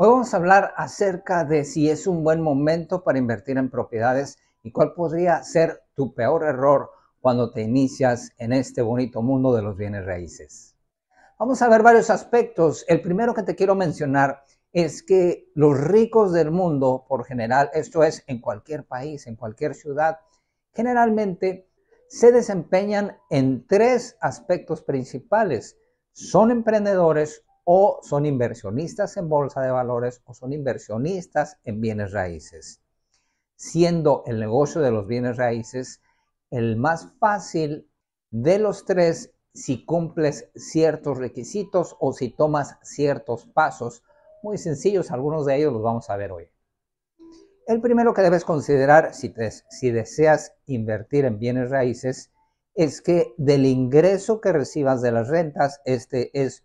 Hoy vamos a hablar acerca de si es un buen momento para invertir en propiedades y cuál podría ser tu peor error cuando te inicias en este bonito mundo de los bienes raíces. Vamos a ver varios aspectos. El primero que te quiero mencionar es que los ricos del mundo, por general, esto es en cualquier país, en cualquier ciudad, generalmente se desempeñan en tres aspectos principales. Son emprendedores, o son inversionistas en bolsa de valores o son inversionistas en bienes raíces. Siendo el negocio de los bienes raíces el más fácil de los tres si cumples ciertos requisitos o si tomas ciertos pasos muy sencillos, algunos de ellos los vamos a ver hoy. El primero que debes considerar si, si deseas invertir en bienes raíces es que del ingreso que recibas de las rentas, este es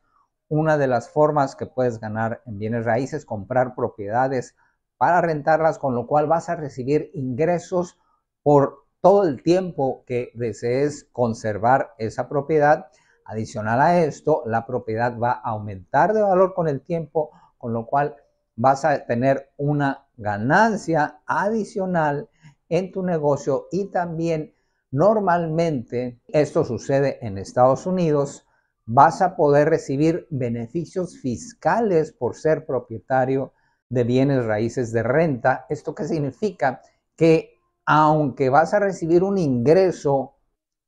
una de las formas que puedes ganar en bienes raíces, comprar propiedades para rentarlas, con lo cual vas a recibir ingresos por todo el tiempo que desees conservar esa propiedad. Adicional a esto, la propiedad va a aumentar de valor con el tiempo, con lo cual vas a tener una ganancia adicional en tu negocio y también normalmente esto sucede en Estados Unidos vas a poder recibir beneficios fiscales por ser propietario de bienes raíces de renta. ¿Esto qué significa? Que aunque vas a recibir un ingreso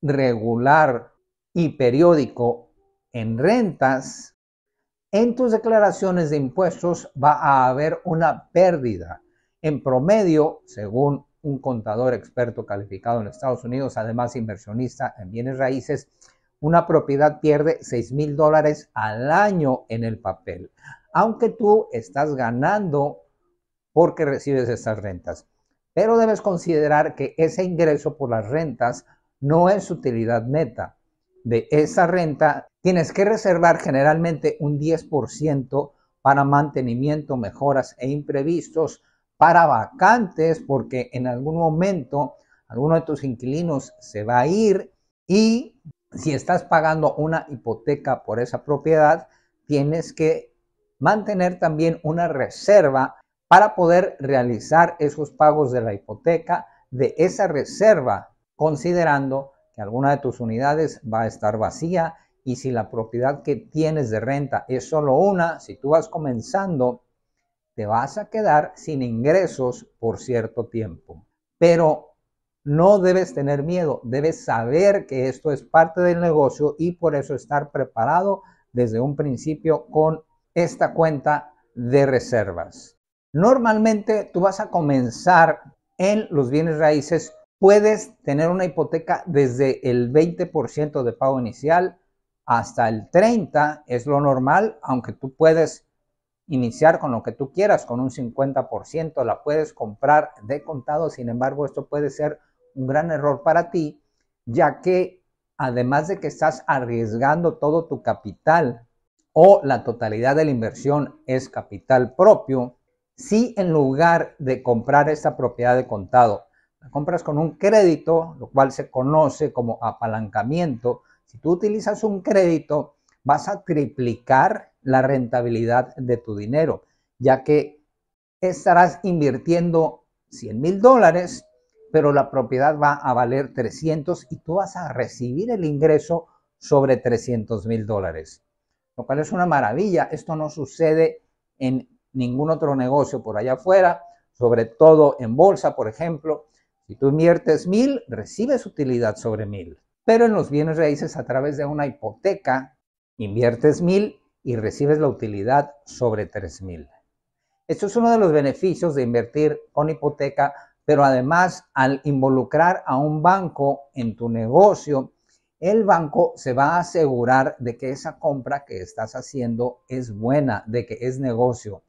regular y periódico en rentas, en tus declaraciones de impuestos va a haber una pérdida. En promedio, según un contador experto calificado en Estados Unidos, además inversionista en bienes raíces, una propiedad pierde 6 mil dólares al año en el papel, aunque tú estás ganando porque recibes esas rentas. Pero debes considerar que ese ingreso por las rentas no es utilidad neta. De esa renta tienes que reservar generalmente un 10% para mantenimiento, mejoras e imprevistos, para vacantes, porque en algún momento alguno de tus inquilinos se va a ir y si estás pagando una hipoteca por esa propiedad, tienes que mantener también una reserva para poder realizar esos pagos de la hipoteca de esa reserva, considerando que alguna de tus unidades va a estar vacía y si la propiedad que tienes de renta es solo una, si tú vas comenzando, te vas a quedar sin ingresos por cierto tiempo. Pero no debes tener miedo, debes saber que esto es parte del negocio y por eso estar preparado desde un principio con esta cuenta de reservas. Normalmente tú vas a comenzar en los bienes raíces, puedes tener una hipoteca desde el 20% de pago inicial hasta el 30%, es lo normal, aunque tú puedes iniciar con lo que tú quieras, con un 50%, la puedes comprar de contado, sin embargo, esto puede ser un gran error para ti, ya que además de que estás arriesgando todo tu capital o la totalidad de la inversión es capital propio, si en lugar de comprar esta propiedad de contado, la compras con un crédito, lo cual se conoce como apalancamiento, si tú utilizas un crédito, vas a triplicar la rentabilidad de tu dinero, ya que estarás invirtiendo 100 mil dólares, pero la propiedad va a valer 300 y tú vas a recibir el ingreso sobre 300 mil dólares, lo cual es una maravilla. Esto no sucede en ningún otro negocio por allá afuera, sobre todo en bolsa, por ejemplo. Si tú inviertes mil, recibes utilidad sobre mil. Pero en los bienes raíces, a través de una hipoteca, inviertes mil y recibes la utilidad sobre tres mil. Esto es uno de los beneficios de invertir con hipoteca pero además al involucrar a un banco en tu negocio, el banco se va a asegurar de que esa compra que estás haciendo es buena, de que es negocio.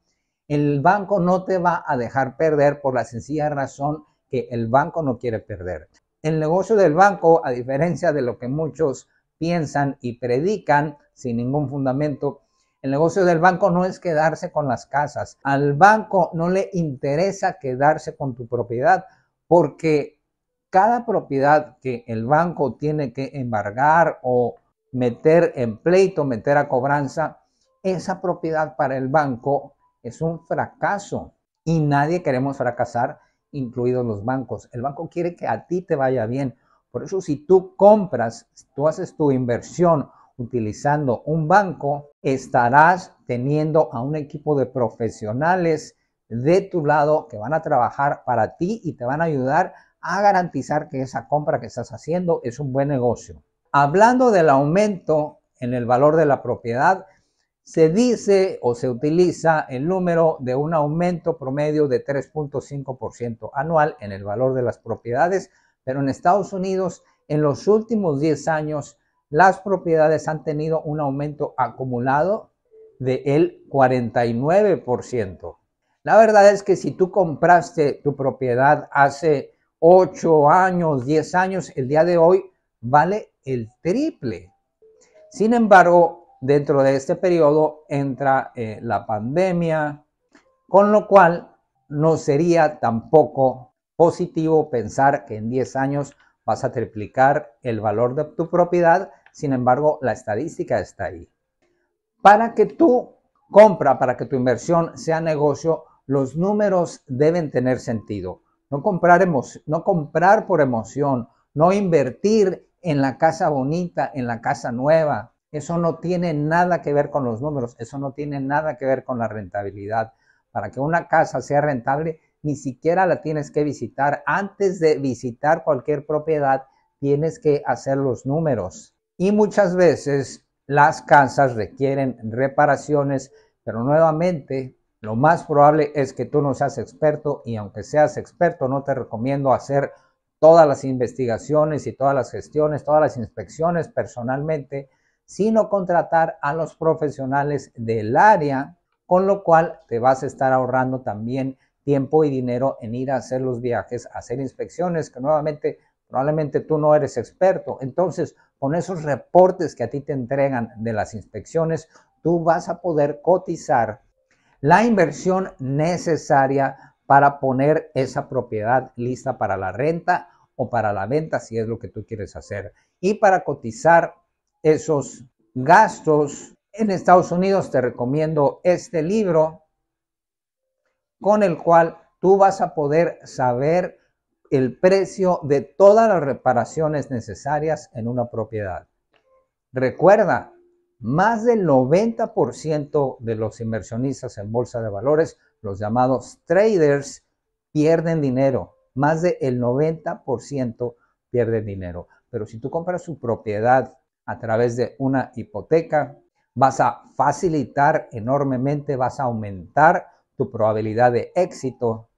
El banco no te va a dejar perder por la sencilla razón que el banco no quiere perder. El negocio del banco, a diferencia de lo que muchos piensan y predican sin ningún fundamento, el negocio del banco no es quedarse con las casas. Al banco no le interesa quedarse con tu propiedad porque cada propiedad que el banco tiene que embargar o meter en pleito, meter a cobranza, esa propiedad para el banco es un fracaso y nadie queremos fracasar, incluidos los bancos. El banco quiere que a ti te vaya bien. Por eso si tú compras, tú haces tu inversión utilizando un banco, estarás teniendo a un equipo de profesionales de tu lado que van a trabajar para ti y te van a ayudar a garantizar que esa compra que estás haciendo es un buen negocio. Hablando del aumento en el valor de la propiedad, se dice o se utiliza el número de un aumento promedio de 3.5% anual en el valor de las propiedades, pero en Estados Unidos en los últimos 10 años las propiedades han tenido un aumento acumulado del 49%. La verdad es que si tú compraste tu propiedad hace 8 años, 10 años, el día de hoy vale el triple. Sin embargo, dentro de este periodo entra eh, la pandemia, con lo cual no sería tampoco positivo pensar que en 10 años vas a triplicar el valor de tu propiedad, sin embargo, la estadística está ahí. Para que tú compra, para que tu inversión sea negocio, los números deben tener sentido. No comprar, no comprar por emoción, no invertir en la casa bonita, en la casa nueva. Eso no tiene nada que ver con los números, eso no tiene nada que ver con la rentabilidad. Para que una casa sea rentable, ni siquiera la tienes que visitar. Antes de visitar cualquier propiedad, tienes que hacer los números. Y muchas veces las casas requieren reparaciones, pero nuevamente lo más probable es que tú no seas experto y aunque seas experto no te recomiendo hacer todas las investigaciones y todas las gestiones, todas las inspecciones personalmente, sino contratar a los profesionales del área, con lo cual te vas a estar ahorrando también tiempo y dinero en ir a hacer los viajes, hacer inspecciones, que nuevamente probablemente tú no eres experto. Entonces, con esos reportes que a ti te entregan de las inspecciones, tú vas a poder cotizar la inversión necesaria para poner esa propiedad lista para la renta o para la venta, si es lo que tú quieres hacer, y para cotizar esos gastos. En Estados Unidos te recomiendo este libro con el cual tú vas a poder saber el precio de todas las reparaciones necesarias en una propiedad. Recuerda, más del 90% de los inversionistas en bolsa de valores, los llamados traders, pierden dinero. Más del 90% pierden dinero. Pero si tú compras su propiedad a través de una hipoteca, vas a facilitar enormemente, vas a aumentar tu probabilidad de éxito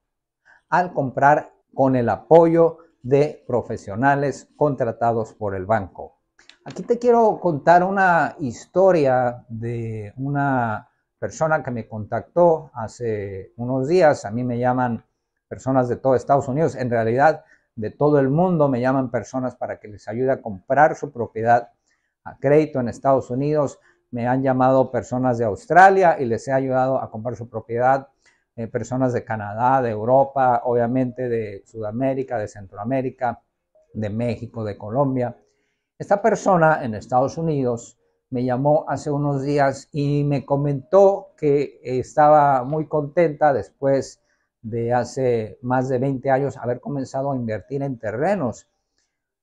al comprar con el apoyo de profesionales contratados por el banco. Aquí te quiero contar una historia de una persona que me contactó hace unos días. A mí me llaman personas de todo Estados Unidos, en realidad de todo el mundo me llaman personas para que les ayude a comprar su propiedad a crédito en Estados Unidos me han llamado personas de Australia y les he ayudado a comprar su propiedad, eh, personas de Canadá, de Europa, obviamente de Sudamérica, de Centroamérica, de México, de Colombia. Esta persona en Estados Unidos me llamó hace unos días y me comentó que estaba muy contenta después de hace más de 20 años haber comenzado a invertir en terrenos.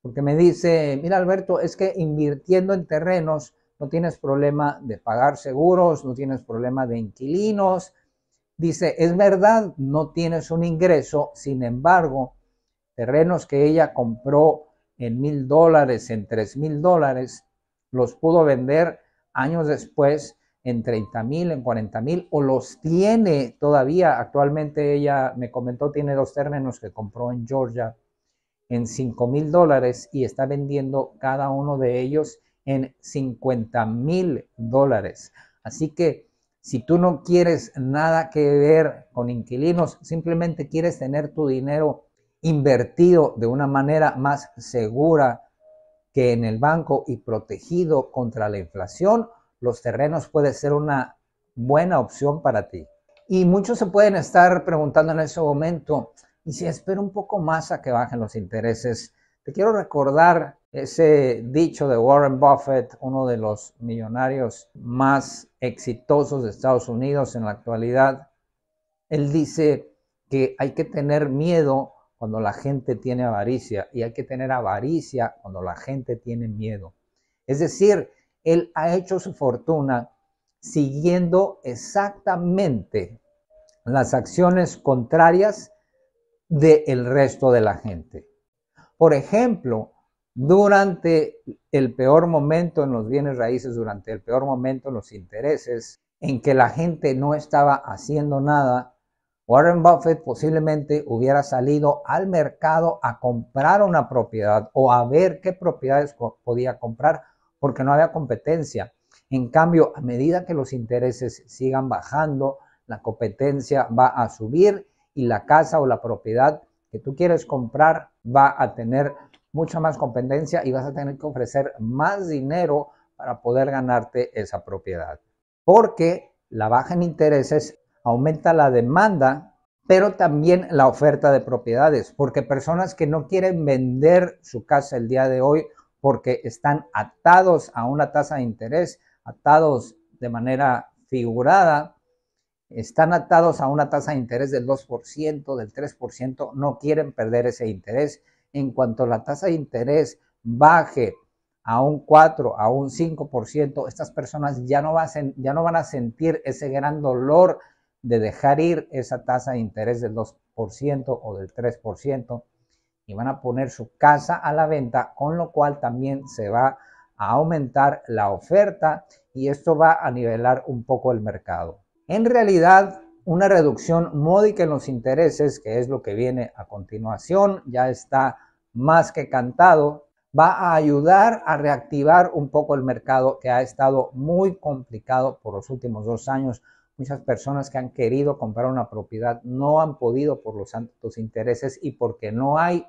Porque me dice, mira Alberto, es que invirtiendo en terrenos no tienes problema de pagar seguros, no tienes problema de inquilinos. Dice, es verdad, no tienes un ingreso, sin embargo, terrenos que ella compró en mil dólares, en tres mil dólares, los pudo vender años después en treinta mil, en cuarenta mil, o los tiene todavía. Actualmente ella me comentó, tiene dos terrenos que compró en Georgia en cinco mil dólares y está vendiendo cada uno de ellos en 50 mil dólares. Así que si tú no quieres nada que ver con inquilinos, simplemente quieres tener tu dinero invertido de una manera más segura que en el banco y protegido contra la inflación, los terrenos puede ser una buena opción para ti. Y muchos se pueden estar preguntando en ese momento, ¿y si espero un poco más a que bajen los intereses? Te quiero recordar ese dicho de Warren Buffett, uno de los millonarios más exitosos de Estados Unidos en la actualidad, él dice que hay que tener miedo cuando la gente tiene avaricia y hay que tener avaricia cuando la gente tiene miedo. Es decir, él ha hecho su fortuna siguiendo exactamente las acciones contrarias del resto de la gente. Por ejemplo, durante el peor momento en los bienes raíces, durante el peor momento en los intereses, en que la gente no estaba haciendo nada, Warren Buffett posiblemente hubiera salido al mercado a comprar una propiedad o a ver qué propiedades podía comprar porque no había competencia. En cambio, a medida que los intereses sigan bajando, la competencia va a subir y la casa o la propiedad que tú quieres comprar va a tener mucha más competencia y vas a tener que ofrecer más dinero para poder ganarte esa propiedad. Porque la baja en intereses aumenta la demanda, pero también la oferta de propiedades, porque personas que no quieren vender su casa el día de hoy porque están atados a una tasa de interés, atados de manera figurada, están atados a una tasa de interés del 2%, del 3%, no quieren perder ese interés en cuanto la tasa de interés baje a un 4, a un 5%, estas personas ya no, ya no van a sentir ese gran dolor de dejar ir esa tasa de interés del 2% o del 3% y van a poner su casa a la venta, con lo cual también se va a aumentar la oferta y esto va a nivelar un poco el mercado. En realidad, una reducción módica en los intereses, que es lo que viene a continuación, ya está más que cantado, va a ayudar a reactivar un poco el mercado que ha estado muy complicado por los últimos dos años. Muchas personas que han querido comprar una propiedad no han podido por los altos intereses y porque no hay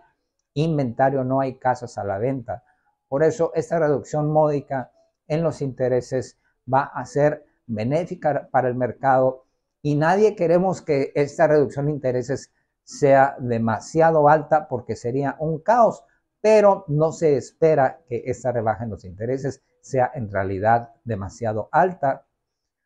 inventario, no hay casas a la venta. Por eso esta reducción módica en los intereses va a ser benéfica para el mercado y nadie queremos que esta reducción de intereses sea demasiado alta porque sería un caos, pero no se espera que esta rebaja en los intereses sea en realidad demasiado alta.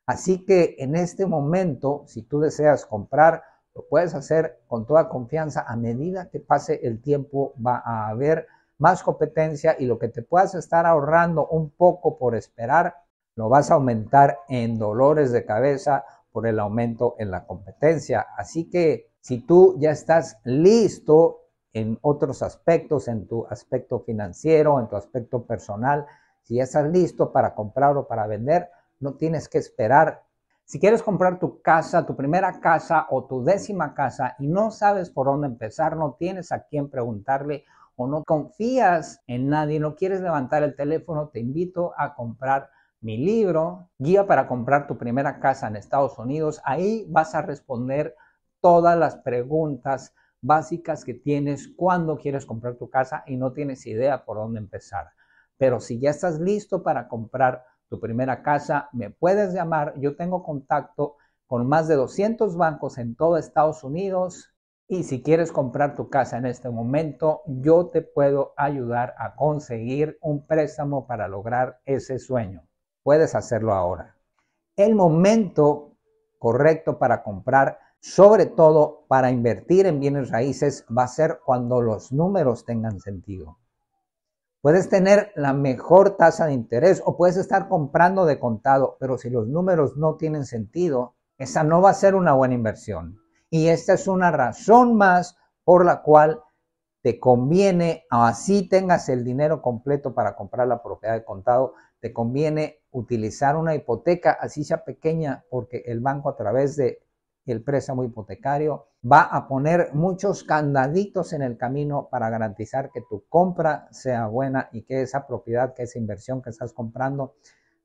Así que en este momento, si tú deseas comprar, lo puedes hacer con toda confianza. A medida que pase el tiempo va a haber más competencia y lo que te puedas estar ahorrando un poco por esperar, lo vas a aumentar en dolores de cabeza por el aumento en la competencia. Así que si tú ya estás listo en otros aspectos, en tu aspecto financiero, en tu aspecto personal, si ya estás listo para comprar o para vender, no tienes que esperar. Si quieres comprar tu casa, tu primera casa o tu décima casa y no sabes por dónde empezar, no tienes a quién preguntarle o no confías en nadie, no quieres levantar el teléfono, te invito a comprar mi libro, Guía para comprar tu primera casa en Estados Unidos. Ahí vas a responder todas las preguntas básicas que tienes cuando quieres comprar tu casa y no tienes idea por dónde empezar. Pero si ya estás listo para comprar tu primera casa, me puedes llamar. Yo tengo contacto con más de 200 bancos en todo Estados Unidos. Y si quieres comprar tu casa en este momento, yo te puedo ayudar a conseguir un préstamo para lograr ese sueño. Puedes hacerlo ahora. El momento correcto para comprar sobre todo para invertir en bienes raíces, va a ser cuando los números tengan sentido. Puedes tener la mejor tasa de interés o puedes estar comprando de contado, pero si los números no tienen sentido, esa no va a ser una buena inversión. Y esta es una razón más por la cual te conviene, así tengas el dinero completo para comprar la propiedad de contado, te conviene utilizar una hipoteca, así sea pequeña, porque el banco a través de el préstamo hipotecario va a poner muchos candaditos en el camino para garantizar que tu compra sea buena y que esa propiedad, que esa inversión que estás comprando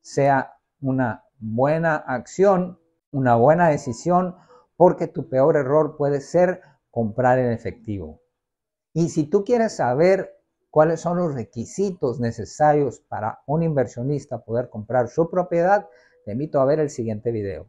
sea una buena acción, una buena decisión, porque tu peor error puede ser comprar en efectivo. Y si tú quieres saber cuáles son los requisitos necesarios para un inversionista poder comprar su propiedad, te invito a ver el siguiente video.